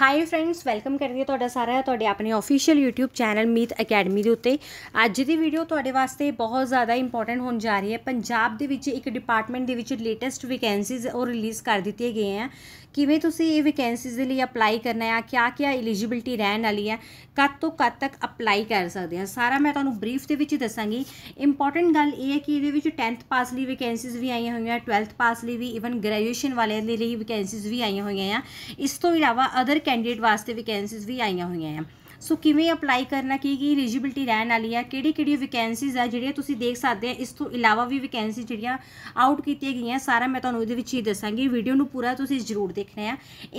high friends welcome ਕਰਦੀ ਹਾਂ ਤੁਹਾਡਾ ਸਾਰਾ ਤੁਹਾਡੇ ਆਪਣੇ official YouTube channel Meet academy ਦੇ ਉੱਤੇ ਅੱਜ ਦੀ ਵੀਡੀਓ ਤੁਹਾਡੇ ਵਾਸਤੇ ਬਹੁਤ ਜ਼ਿਆਦਾ ਇੰਪੋਰਟੈਂਟ ਹੋਣ ਜਾ ਰਹੀ ਹੈ ਪੰਜਾਬ ਦੇ ਵਿੱਚ ਇੱਕ ਡਿਪਾਰਟਮੈਂਟ ਦੇ ਵਿੱਚ ਲੇਟੈਸਟ ਵੈਕੈਂਸੀਜ਼ ਉਹ ਰਿਲੀਜ਼ ਕਰ ਦਿੱਤੀ ਗਈਆਂ ਆ ਕਿਵੇਂ ਤੁਸੀਂ ਇਹ ਵੈਕੈਂਸੀਜ਼ ਦੇ ਲਈ ਅਪਲਾਈ ਕਰਨਾ ਹੈ ਕਿਆ ਕਿਆ ਐਲੀਜੀਬਿਲਟੀ ਰਹਿਣ ਵਾਲੀ ਹੈ ਕਦ ਤੋਂ ਕਦ ਤੱਕ ਅਪਲਾਈ ਕਰ ਸਕਦੇ ਆ ਸਾਰਾ ਮੈਂ ਤੁਹਾਨੂੰ ਬਰੀਫ ਦੇ ਵਿੱਚ ਦੱਸਾਂਗੀ ਇੰਪੋਰਟੈਂਟ ਗੱਲ ਇਹ ਹੈ ਕਿ ਇਹਦੇ ਵਿੱਚ 10th ਪਾਸ ਲਈ ਵੈਕੈਂਸੀਜ਼ ਵੀ ਆਈਆਂ ਹੋਈਆਂ 12th ਪਾਸ ਲਈ ਵੀ ਇਵਨ ਗ੍ਰੈਜੂਏਸ਼ਨ ਵਾਲਿਆਂ ਦੇ ਲਈ ਵੈਕੈਂਸੀਜ਼ ਵੀ ਆਈਆਂ ਹੋਈਆਂ ਆ ਇਸ ਤੋਂ ਇਲਾਵਾ ਅਦਰ ਕੈਂਡੀਡੇਟ ਵਾਸਤੇ ਵੈਕੈਂਸੀਜ਼ ਵੀ ਆਈਆਂ ਹੋਈਆਂ ਆ ਸੋ ਕਿਵੇਂ ਅਪਲਾਈ ਕਰਨਾ ਕੀ ਕੀ ਐਲੀਜੀਬਿਲਟੀ ਰਹਿਣ ਵਾਲੀ ਆ ਕਿਹੜੀ ਕਿਹੜੀ ਵੈਕੈਂਸੀਜ਼ ਆ ਜਿਹੜੀਆਂ ਤੁਸੀਂ ਦੇਖ ਸਕਦੇ ਆ ਇਸ ਤੋਂ ਇਲਾਵਾ ਵੀ ਵੈਕੈਂਸੀ ਜਿਹੜੀਆਂ ਆਊਟ ਕੀਤੀਆਂ ਗਈਆਂ ਸਾਰਾ ਮੈਂ ਤੁਹਾਨੂੰ ਇਹਦੇ ਵਿੱਚ ਹੀ ਦੱਸਾਂਗੀ ਵੀਡੀਓ ਨੂੰ ਪੂਰਾ ਤੁਸੀਂ ਜ਼ਰੂਰ ਦੇਖਣਾ ਆ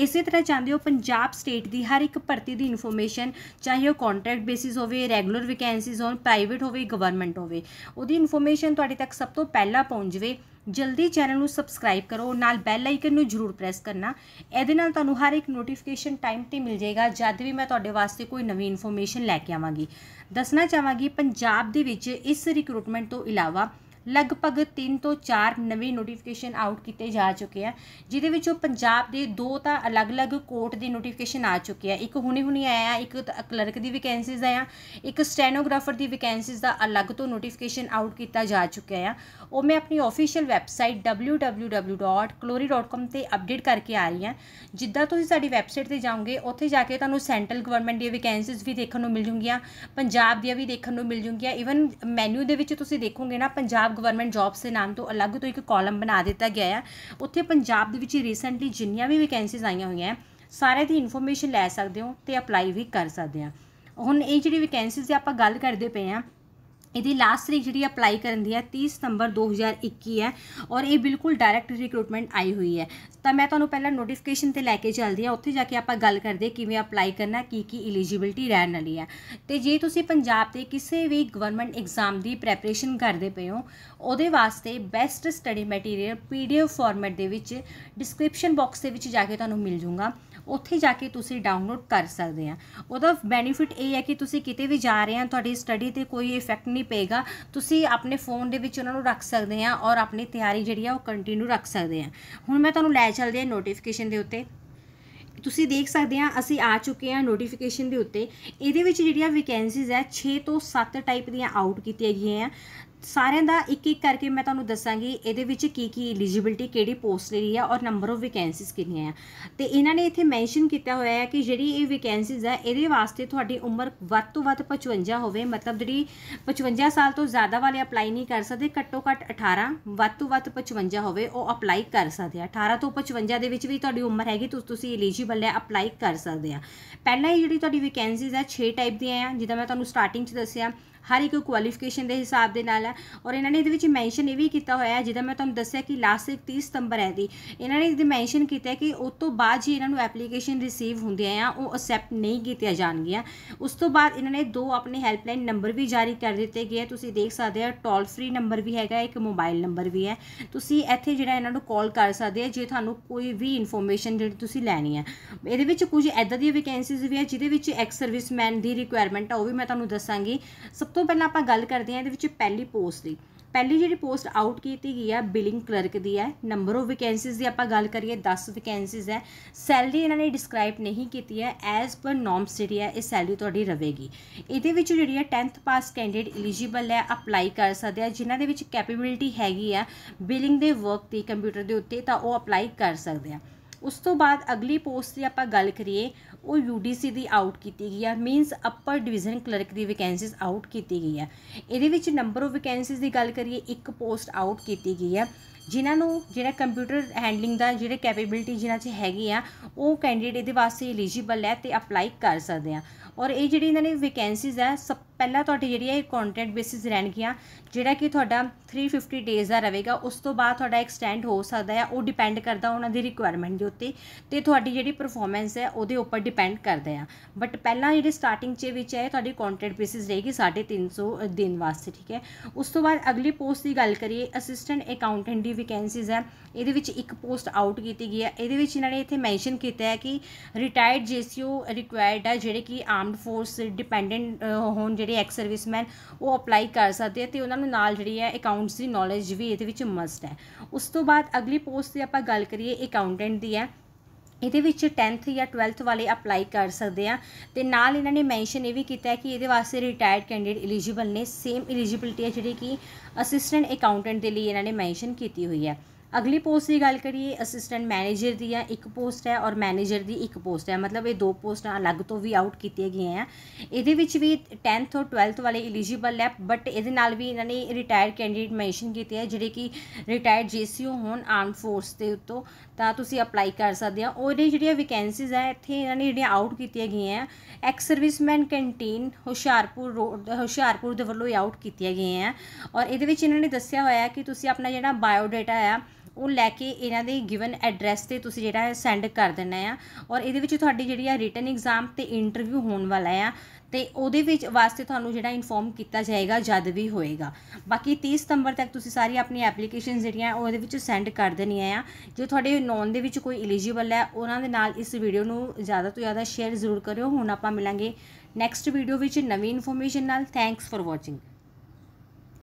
ਇਸੇ ਤਰ੍ਹਾਂ ਚਾਹੁੰਦੇ ਹੋ ਪੰਜਾਬ ਸਟੇਟ ਦੀ ਹਰ ਇੱਕ ਭਰਤੀ ਦੀ ਇਨਫੋਰਮੇਸ਼ਨ ਚਾਹੇ ਉਹ ਕੰਟਰੈਕਟ ਬੇਸਿਸ ਹੋਵੇ ਰੈਗੂਲਰ ਵੈਕੈਂਸੀਜ਼ ਹੋਣ ਪ੍ਰਾਈਵੇਟ ਹੋਵੇ ਗਵਰਨਮੈਂਟ ਹੋਵੇ ਉਹਦੀ ਇਨਫੋਰਮੇਸ਼ਨ ਤੁਹਾਡੇ ਤੱਕ ਸਭ ਤੋਂ ਪਹਿਲਾਂ ਪਹੁੰਚ ਜਵੇ ਜਲਦੀ ਚੈਨਲ ਨੂੰ ਸਬਸਕ੍ਰਾਈਬ ਕਰੋ ਨਾਲ ਬੈਲ ਆਈਕਨ ਨੂੰ ਜਰੂਰ ਪ੍ਰੈਸ ਕਰਨਾ ਇਹਦੇ ਨਾਲ ਤੁਹਾਨੂੰ ਹਰ ਇੱਕ ਨੋਟੀਫਿਕੇਸ਼ਨ ਟਾਈਮ ਤੇ ਮਿਲ ਜਾਏਗਾ ਜਦ ਵੀ ਮੈਂ ਤੁਹਾਡੇ ਵਾਸਤੇ ਕੋਈ ਨਵੀਂ ਇਨਫੋਰਮੇਸ਼ਨ ਲੈ ਕੇ ਆਵਾਂਗੀ ਦੱਸਣਾ ਚਾਹਾਂਗੀ ਪੰਜਾਬ ਦੇ ਵਿੱਚ ਇਸ ਰਿਕਰੂਟਮੈਂਟ ਤੋਂ ਇਲਾਵਾ ਲਗਭਗ 3 ਤੋਂ 4 ਨਵੇਂ ਨੋਟੀਫਿਕੇਸ਼ਨ ਆਊਟ ਕੀਤੇ ਜਾ ਚੁੱਕੇ ਆ ਜਿਹਦੇ ਵਿੱਚੋਂ ਪੰਜਾਬ ਦੇ ਦੋ ਤਾਂ ਅਲੱਗ-ਅਲੱਗ ਕੋਰਟ ਦੇ ਨੋਟੀਫਿਕੇਸ਼ਨ ਆ ਚੁੱਕੇ ਆ ਇੱਕ ਹੁਣੇ-ਹੁਣੇ ਆਇਆ ਇੱਕ ਕਲਰਕ ਦੀ ਵੈਕੈਂਸੀਜ਼ ਆ ਇੱਕ ਸਟੈਨੋਗ੍ਰਾਫਰ ਦੀ ਵੈਕੈਂਸੀਜ਼ ਦਾ ਅਲੱਗ ਤੋਂ ਨੋਟੀਫਿਕੇਸ਼ਨ ਆਊਟ ਕੀਤਾ ਜਾ ਚੁੱਕਿਆ ਆ ਉਹ ਮੈਂ ਆਪਣੀ ਅਫੀਸ਼ੀਅਲ ਵੈਬਸਾਈਟ www.clory.com ਤੇ ਅਪਡੇਟ ਕਰਕੇ ਆ ਰਹੀ ਆ ਜਿੱਦਾਂ ਤੁਸੀਂ ਸਾਡੀ ਵੈਬਸਾਈਟ ਤੇ ਜਾਓਗੇ ਉੱਥੇ ਜਾ ਕੇ ਤੁਹਾਨੂੰ ਸੈਂਟਰਲ ਗਵਰਨਮੈਂਟ ਦੀਆਂ ਵੈਕੈਂਸੀਜ਼ ਵੀ ਦੇਖਣ ਨੂੰ ਮਿਲ ਜੂਗੀਆਂ ਪੰਜਾਬ ਦੀਆਂ ਵੀ ਦੇਖਣ ਨੂੰ ਮਿਲ ਜੂਗੀਆਂ ਇਵਨ ਮੈਨੂ ਦੇ ਵਿੱਚ ਤੁਸੀਂ ਦੇਖੋਗੇ ਨਾ ਪੰਜਾਬ ਗਵਰਨਮੈਂਟ ਜੌਬਸ ਦੇ ਨਾਮ ਤੋਂ ਅਲੱਗ ਤੋਂ ਇੱਕ ਕਾਲਮ ਬਣਾ ਦਿੱਤਾ ਗਿਆ ਹੈ ਉੱਥੇ ਪੰਜਾਬ ਦੇ ਵਿੱਚ ਰੀਸੈਂਟਲੀ ਜਿੰਨੀਆਂ ਵੀ ਵੈਕੈਂਸੀਜ਼ ਆਈਆਂ ਹੋਈਆਂ ਸਾਰੇ ਦੀ ਇਨਫੋਰਮੇਸ਼ਨ ਲੈ ਸਕਦੇ ਹੋ ਤੇ ਅਪਲਾਈ ਵੀ ਕਰ ਸਕਦੇ ਆ ਹੁਣ ਇਹ ਜਿਹੜੀ ਵੈਕੈਂਸੀਜ਼ ਦੀ ਆਪਾਂ ਗੱਲ ਕਰਦੇ ਪਏ ਆ ਇਹਦੀ ਲਾਸਟ ਤਰੀਕ ਜਿਹੜੀ ਅਪਲਾਈ ਕਰਨ ਦੀ ਹੈ 30 ਸਤੰਬਰ 2021 ਹੈ ਔਰ ਇਹ ਬਿਲਕੁਲ ਡਾਇਰੈਕਟ ਰਿਕਰੂਟਮੈਂਟ ਆਈ ਹੋਈ ਹੈ ਤਾਂ ਮੈਂ ਤੁਹਾਨੂੰ ਪਹਿਲਾਂ ਨੋਟੀਫਿਕੇਸ਼ਨ ਤੇ ਲੈ ਕੇ ਚੱਲਦੀ ਹਾਂ ਉੱਥੇ ਜਾ ਕੇ ਆਪਾਂ ਗੱਲ ਕਰਦੇ ਕਿਵੇਂ ਅਪਲਾਈ ਕਰਨਾ ਕੀ ਕੀ ਐਲੀਜੀਬਿਲਟੀ ਰਹਿਣ ਵਾਲੀ ਹੈ ਤੇ ਜੇ ਤੁਸੀਂ ਪੰਜਾਬ ਦੇ ਕਿਸੇ ਵੀ ਗਵਰਨਮੈਂਟ ਐਗਜ਼ਾਮ ਦੀ ਪ੍ਰੈਪਰੇਸ਼ਨ ਕਰਦੇ ਪਏ ਹੋ ਉਹਦੇ ਵਾਸਤੇ best study material PDF format ਦੇ ਵਿੱਚ ਡਿਸਕ੍ਰਿਪਸ਼ਨ ਬਾਕਸ ਦੇ ਵਿੱਚ ਜਾ ਕੇ ਤੁਹਾਨੂੰ ਮਿਲ ਜੂਗਾ ਉੱਥੇ ਜਾ ਕੇ ਤੁਸੀਂ ਡਾਊਨਲੋਡ ਕਰ ਸਕਦੇ ਆ ਉਹਦਾ ਬੈਨੀਫਿਟ ਇਹ ਹੈ ਕਿ ਤੁਸੀਂ ਕਿਤੇ ਵੀ ਜਾ ਰਹੇ ਆ ਤੁਹਾਡੀ ਸਟੱਡੀ ਤੇ ਕੋਈ ਇਫੈਕਟ ਨਹੀਂ ਪਏਗਾ ਤੁਸੀਂ ਆਪਣੇ ਫੋਨ ਦੇ ਵਿੱਚ ਉਹਨਾਂ ਨੂੰ ਰੱਖ ਸਕਦੇ ਆ ਔਰ ਆਪਣੀ ਤਿਆਰੀ ਜਿਹੜੀ ਆ ਉਹ ਕੰਟੀਨਿਊ ਰੱਖ ਸਕਦੇ ਆ ਹੁਣ ਮੈਂ ਤੁਹਾਨੂੰ ਲੈ ਚੱਲਦੀ ਆ ਨੋਟੀਫਿਕੇਸ਼ਨ ਦੇ ਉੱਤੇ ਤੁਸੀਂ ਦੇਖ ਸਕਦੇ ਆ ਅਸੀਂ ਆ ਚੁੱਕੇ ਆ ਨੋਟੀਫਿਕੇਸ਼ਨ ਦੇ ਉੱਤੇ ਇਹਦੇ ਵਿੱਚ ਜਿਹੜੀਆਂ ਵੈਕੈਂਸੀਜ਼ ਐ 6 ਤੋਂ 7 ਟਾਈਪ ਦੀਆਂ ਆਊਟ ਕੀਤੀਆਂ ਗਈਆਂ ਆ ਸਾਰਿਆਂ ਦਾ ਇੱਕ ਇੱਕ ਕਰਕੇ ਮੈਂ ਤੁਹਾਨੂੰ ਦੱਸਾਂਗੀ ਇਹਦੇ ਵਿੱਚ ਕੀ ਕੀ ਐਲੀਜੀਬਿਲਟੀ ਕਿਹੜੀ ਪੋਸਟ ਲਈ ਆ ਔਰ ਨੰਬਰ ਆਫ ਵੈਕੈਂਸੀਜ਼ ਕਿੰਨੀਆਂ ਆ ਤੇ ਇਹਨਾਂ ਨੇ ਇੱਥੇ ਮੈਂਸ਼ਨ ਕੀਤਾ ਹੋਇਆ ਹੈ ਕਿ ਜਿਹੜੀ ਇਹ ਵੈਕੈਂਸੀਜ਼ ਆ ਇਹਦੇ ਵਾਸਤੇ ਤੁਹਾਡੀ ਉਮਰ ਵੱਧ ਤੋਂ ਵੱਧ 55 ਹੋਵੇ ਮਤਲਬ ਜਿਹੜੀ 55 ਸਾਲ ਤੋਂ ਜ਼ਿਆਦਾ ਵਾਲੇ ਅਪਲਾਈ ਨਹੀਂ ਕਰ ਸਕਦੇ ਘੱਟੋ ਘੱਟ 18 ਵੱਧ ਤੋਂ ਵੱਧ 55 ਹੋਵੇ ਉਹ ਅਪਲਾਈ ਕਰ ਸਕਦੇ ਆ 18 ਤੋਂ 55 ਦੇ ਵਿੱਚ ਵੀ ਤੁਹਾਡੀ ਉਮਰ ਹੈਗੀ ਤੁਸੀਂ ਐਲੀਜੀਬਲ ਹੈ ਅਪਲਾਈ ਕਰ ਸਕਦੇ ਆ ਪਹਿਲਾਂ ਹੀ ਜਿਹੜੀ ਤੁਹਾਡੀ ਵੈਕੈਂਸੀਜ਼ ਆ 6 ਟਾਈਪ ਦੀਆਂ ਆ ਜਿੱਦਾਂ ਮੈਂ ਤੁਹਾਨੂੰ ਸਟਾਰਟਿੰਗ 'ਚ ਦੱਸਿਆ ਹਰ ਇੱਕ ਕੁਆਲੀਫਿਕੇਸ਼ਨ ਦੇ ਹਿਸਾਬ ਦੇ ਨਾਲ ਹੈ ਔਰ ਇਹਨਾਂ ਨੇ ਇਹਦੇ ਵਿੱਚ ਮੈਂਸ਼ਨ ਇਹ ਵੀ ਕੀਤਾ ਹੋਇਆ ਹੈ ਜਿਹਦਾ ਮੈਂ ਤੁਹਾਨੂੰ ਦੱਸਿਆ ਕਿ ਲਾਸਟ ਇੱਕ 30 ਸਤੰਬਰ ਹੈ ਦੀ ਇਹਨਾਂ ਨੇ ਇਹਦੇ ਮੈਂਸ਼ਨ ਕੀਤਾ ਕਿ ਉਸ ਤੋਂ ਬਾਅਦ ਜੀ ਇਹਨਾਂ ਨੂੰ ਐਪਲੀਕੇਸ਼ਨ ਰਿਸੀਵ ਹੁੰਦੇ ਆ ਉਹ ਅਕਸੈਪਟ ਨਹੀਂ ਕੀਤੇ ਜਾਣਗੀਆਂ ਉਸ ਤੋਂ ਬਾਅਦ ਇਹਨਾਂ ਨੇ ਦੋ ਆਪਣੇ ਹੈਲਪਲਾਈਨ ਨੰਬਰ ਵੀ ਜਾਰੀ ਕਰ ਦਿੱਤੇ ਗਏ ਤੁਸੀਂ ਦੇਖ ਸਕਦੇ ਆ ਟੋਲ ਫ੍ਰੀ ਨੰਬਰ ਵੀ ਹੈਗਾ ਇੱਕ ਮੋਬਾਈਲ ਨੰਬਰ ਵੀ ਹੈ ਤੁਸੀਂ ਇੱਥੇ ਜਿਹੜਾ ਇਹਨਾਂ ਨੂੰ ਕਾਲ ਕਰ ਸਕਦੇ ਆ ਜੇ ਤੁਹਾਨੂੰ ਕੋਈ ਵੀ ਇਨਫੋਰਮੇਸ਼ਨ ਜਿਹੜੀ ਤੁਸੀਂ ਲੈਣੀ ਹੈ ਇਹਦੇ ਵਿੱਚ ਕੁਝ ਐਦਾਂ ਦੀਆਂ ਵੈਕੈਂਸੀਜ਼ ਵੀ ਆ ਜਿਹਦੇ ਵਿੱਚ ਐਕਸ ਸਰਵਿਸਮੈਨ ਦੀ ਰਿਕੁਆਇਰਮੈਂਟ ਆ ਉਹ ਵੀ ਮੈਂ ਤੁਹਾਨੂੰ ਦੱਸਾਂਗੀ ਸਭ ਤੋਂ ਪਹਿਲਾਂ ਆਪਾਂ ਗੱਲ ਕਰਦੇ ਆ ਇਹਦੇ ਵਿੱਚ ਪਹਿਲੀ ਪੋਸਟ ਦੀ ਪਹਿਲੀ ਜਿਹੜੀ ਪੋਸਟ ਆਊਟ ਕੀਤੀ ਗਈ ਹੈ ਬਿਲਿੰਗ ਕਲਰਕ ਦੀ ਹੈ ਨੰਬਰ ਆਫ ਵੈਕੈਂਸੀਜ਼ ਦੀ ਆਪਾਂ ਗੱਲ ਕਰੀਏ 10 ਵੈਕੈਂਸੀਜ਼ ਹੈ ਸੈਲਰੀ ਇਹਨਾਂ ਨੇ ਡਿਸਕ੍ਰਾਈਬ ਨਹੀਂ ਕੀਤੀ ਹੈ ਐਜ਼ ਪਰ ਨੋਰਮਸ ਜਿਹੜੀ ਹੈ ਇਹ ਸੈਲਰੀ ਤੁਹਾਡੀ ਰਵੇਗੀ ਇਹਦੇ ਵਿੱਚ ਜਿਹੜੀ ਹੈ 10th ਪਾਸ ਕੈਂਡੀਡੇਟ ਐਲੀਜੀਬਲ ਹੈ ਅਪਲਾਈ ਕਰ ਸਕਦੇ ਆ ਜਿਨ੍ਹਾਂ ਦੇ ਵਿੱਚ ਕੈਪੇਬਿਲਿਟੀ ਹੈਗੀ ਆ ਬਿਲਿੰਗ ਦੇ ਵਰਕ ਦੀ ਕੰਪਿਊਟਰ ਦੇ ਉੱਤੇ ਤਾਂ ਉਹ ਅਪਲਾਈ ਕਰ ਸਕਦੇ ਆ ਉਸ ਤੋਂ ਬਾਅਦ ਅਗਲੀ ਪੋਸਟ ਦੀ ਆਪਾਂ ਗੱਲ ਕਰੀਏ ਉਹ ਯੂਡੀਸੀ ਦੀ ਆਊਟ ਕੀਤੀ ਗਈ ਆ ਮੀਨਸ ਅਪਰ ਡਿਵੀਜ਼ਨ ਕਲਰਕ ਦੀ ਵੈਕੈਂਸੀਜ਼ ਆਊਟ ਕੀਤੀ ਗਈ ਆ ਇਹਦੇ ਵਿੱਚ ਨੰਬਰ ਆਫ ਵੈਕੈਂਸੀਜ਼ ਦੀ ਗੱਲ ਕਰੀਏ ਇੱਕ ਪੋਸਟ ਆਊਟ ਕੀਤੀ ਗਈ ਆ ਜਿਨ੍ਹਾਂ ਨੂੰ ਜਿਹੜਾ ਕੰਪਿਊਟਰ ਹੈਂਡਲਿੰਗ ਦਾ ਜਿਹੜੇ ਕੈਪੇਬਿਲਿਟੀ ਜਿਨ੍ਹਾਂ 'ਚ ਹੈਗੀ ਆ ਉਹ ਕੈਂਡੀਡੇਟ ਦੇ ਵਾਸਤੇ ਐਲੀਜੀਬਲ ਹੈ ਤੇ ਅਪਲਾਈ ਕਰ ਸਕਦੇ ਆ ਔਰ ਇਹ ਜਿਹੜੀ ਇਹਨਾਂ ਨੇ ਵੈਕੈਂਸੀਜ਼ ਹੈ ਸਭ ਪਹਿਲਾਂ ਤੁਹਾਡੀ ਜਿਹੜੀ ਹੈ ਕੰਟਰੈਕਟ ਬੇਸਿਸ ਰਹਿਣਗੀਆਂ ਜਿਹੜਾ ਕਿ ਤੁਹਾਡਾ 350 ਡੇਜ਼ ਦਾ ਰਹੇਗਾ ਉਸ ਤੋਂ ਬਾਅਦ ਤੁਹਾਡਾ ਐਕਸਟੈਂਡ ਹੋ ਸਕਦਾ ਹੈ ਉਹ ਡਿਪੈਂਡ ਕਰਦਾ ਉਹਨਾਂ ਦੀ ਰਿਕੁਆਇਰਮੈਂਟ ਦੇ ਉੱਤੇ ਤੇ ਤੁਹਾਡੀ ਜਿਹੜੀ ਪਰਫਾਰਮੈਂਸ ਹੈ ਉਹਦੇ ਉੱਪਰ ਡਿਪੈਂਡ ਕਰਦਾ ਆ ਬਟ ਪਹਿਲਾਂ ਜਿਹੜੀ ਸਟਾਰਟਿੰਗ 'ਚ ਵਿੱਚ ਹੈ ਤੁਹਾਡੀ ਕੰਟਰੈਕਟ ਬੇਸਿਸ ਰਹੇਗੀ 350 ਦਿਨ ਵਾਸਤੇ ਠੀਕ ਹੈ ਉਸ ਤੋਂ ਬਾਅਦ ਅਗਲੀ ਪੋਸਟ ਦੀ ਗੱਲ ਕਰੀਏ ਅਸਿਸਟੈਂਟ ਅਕਾਊਂਟੈਂਟ ਦੀ ਵੈਕੈਂਸੀਜ਼ ਹੈ ਇਹਦੇ ਵਿੱਚ ਇੱਕ ਪੋਸਟ ਆਊਟ ਕੀਤੀ ਗਈ ਹੈ ਇਹਦੇ ਵਿੱਚ ਇਹਨਾਂ ਨੇ ਇੱਥੇ ਮੈਂਸ਼ਨ ਕੀਤਾ ਹੈ ਕਿ ਰਿਟਾਇਰਡ ਜੀਸੀਓ ਰਿਕੁਆਇਰਡ ਹੈ ਜਿਹੜੇ ਕਿ ਆਮ ਆਰਮਡ ਫੋਰਸ ਡਿਪੈਂਡੈਂਟ ਹੋਣ ਜਿਹੜੇ ਐਕਸ ਸਰਵਿਸਮੈਨ ਉਹ ਅਪਲਾਈ ਕਰ ਸਕਦੇ ਆ ਤੇ ਉਹਨਾਂ ਨੂੰ ਨਾਲ ਜਿਹੜੀ ਹੈ ਅਕਾਊਂਟਸ ਦੀ ਨੌਲੇਜ ਵੀ ਇਹਦੇ ਵਿੱਚ ਮਸਟ ਹੈ ਉਸ ਤੋਂ ਬਾਅਦ ਅਗਲੀ ਪੋਸਟ ਤੇ ਆਪਾਂ ਗੱਲ ਕਰੀਏ ਅਕਾਊਂਟੈਂਟ ਦੀ ਹੈ ਇਹਦੇ ਵਿੱਚ 10th ਜਾਂ 12th ਵਾਲੇ ਅਪਲਾਈ ਕਰ ਸਕਦੇ ਆ ਤੇ ਨਾਲ ਇਹਨਾਂ ਨੇ ਮੈਂਸ਼ਨ ਇਹ ਵੀ ਕੀਤਾ ਹੈ ਕਿ ਇਹਦੇ ਵਾਸਤੇ ਰਿਟਾਇਰਡ ਕੈਂਡੀਡੇਟ ਐਲੀਜੀਬਲ ਨੇ ਸੇਮ ਐਲੀਜੀਬਿਲਟੀ ਹੈ ਜਿਹੜੀ ਕਿ ਅਸਿਸਟੈਂਟ ਅਕਾਊਂਟੈਂਟ ਦੇ ਲਈ ਇਹਨਾਂ ਨੇ ਮੈਂਸ਼ਨ ਕੀਤੀ ਹੋਈ ਹੈ ਅਗਲੀ ਪੋਸਟ ਦੀ ਗੱਲ ਕਰੀਏ ਅਸਿਸਟੈਂਟ ਮੈਨੇਜਰ ਦੀ ਹੈ ਇੱਕ ਪੋਸਟ ਹੈ ਔਰ ਮੈਨੇਜਰ ਦੀ ਇੱਕ ਪੋਸਟ ਹੈ ਮਤਲਬ ਇਹ ਦੋ ਪੋਸਟਾਂ ਅਲੱਗ ਤੋਂ ਵੀ ਆਊਟ ਕੀਤੀਆਂ ਗਈਆਂ ਆ ਇਹਦੇ ਵਿੱਚ ਵੀ 10th ਔਰ 12th ਵਾਲੇ ਐਲੀਜੀਬਲ ਹੈ ਬਟ ਇਹਦੇ ਨਾਲ ਵੀ ਇਹਨਾਂ ਨੇ ਰਿਟਾਇਰਡ ਕੈਂਡੀਡੇਟ ਮੈਂਸ਼ਨ ਕੀਤੇ ਆ ਜਿਹੜੇ ਕਿ ਰਿਟਾਇਰਡ ਜੀਸੀਓ ਹੋਣ ਆਰਮ ਫੋਰਸ ਦੇ ਉੱਤੋਂ ਤਾਂ ਤੁਸੀਂ ਅਪਲਾਈ ਕਰ ਸਕਦੇ ਆ ਉਹਦੇ ਜਿਹੜੀਆਂ ਵੈਕੈਂਸੀਜ਼ ਆ ਇੱਥੇ ਇਹਨਾਂ ਨੇ ਜਿਹੜੀਆਂ ਆਊਟ ਕੀਤੀਆਂ ਗਈਆਂ ਆ ex serviceman canteen Hoshiarpur road Hoshiarpur ਦੇ ਵੱਲੋਂ ਆਊਟ ਕੀਤੀਆਂ ਗਈਆਂ ਆ ਔਰ ਇਹਦੇ ਵਿੱਚ ਇਹਨਾਂ ਨੇ ਦੱਸਿਆ ਹੋਇਆ ਕਿ ਤੁਸੀਂ ਆਪਣਾ ਜਿਹੜਾ ਬਾਇਓ ਡਾਟਾ ਆ ਉਹ ਲੈ ਕੇ ਇਹਨਾਂ ਦੇ ਗਿਵਨ ਐਡਰੈਸ ਤੇ ਤੁਸੀਂ ਜਿਹੜਾ ਹੈ ਸੈਂਡ ਕਰ ਦੇਣਾ ਆ ਔਰ ਇਹਦੇ ਵਿੱਚ ਤੁਹਾਡੀ ਜਿਹੜੀ ਆ ਰਿਟਨ ਐਗਜ਼ਾਮ ਤੇ ਇੰਟਰਵਿਊ ਹੋਣ ਵਾਲਾ ਆ ਤੇ ਉਹਦੇ ਵਿੱਚ ਵਾਸਤੇ ਤੁਹਾਨੂੰ ਜਿਹੜਾ ਇਨਫੋਰਮ ਕੀਤਾ ਜਾਏਗਾ ਜਦ ਵੀ ਹੋਏਗਾ ਬਾਕੀ 30 ਸਤੰਬਰ ਤੱਕ ਤੁਸੀਂ ਸਾਰੀ ਆਪਣੀ ਐਪਲੀਕੇਸ਼ਨ ਜਿਹੜੀਆਂ ਉਹਦੇ ਵਿੱਚ ਸੈਂਡ ਕਰ ਦੇਣੀਆਂ ਆ ਜੇ ਤੁਹਾਡੇ ਨੌਨ ਦੇ ਵਿੱਚ ਕੋਈ ਐਲੀਜੀਬਲ ਹੈ ਉਹਨਾਂ ਦੇ ਨਾਲ ਇਸ ਵੀਡੀਓ ਨੂੰ ਜ਼ਿਆਦਾ ਤੋਂ ਜ਼ਿਆਦਾ ਸ਼ੇਅਰ ਜ਼ਰੂਰ ਕਰਿਓ ਹੁਣ ਆਪਾਂ ਮਿਲਾਂਗੇ ਨੈਕਸਟ ਵੀਡੀਓ ਵਿੱਚ ਨਵੀਂ ਇਨਫੋਰਮੇਸ਼ਨ ਨਾਲ ਥੈਂਕਸ ਫॉर ਵਾਚਿੰਗ